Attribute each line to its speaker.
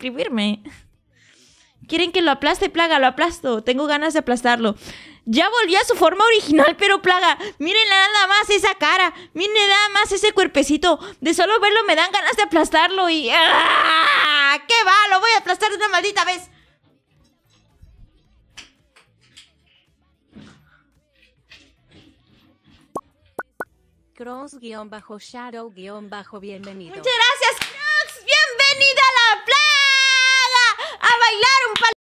Speaker 1: escribirme Quieren que lo aplaste, plaga, lo aplasto. Tengo ganas de aplastarlo. Ya volvió a su forma original, pero plaga. Miren nada más esa cara. Miren nada más ese cuerpecito. De solo verlo me dan ganas de aplastarlo y. ¡ah! ¡Qué va! Lo voy a aplastar de una maldita vez.
Speaker 2: Cross-shadow-bienvenido. bajo Muchas gracias,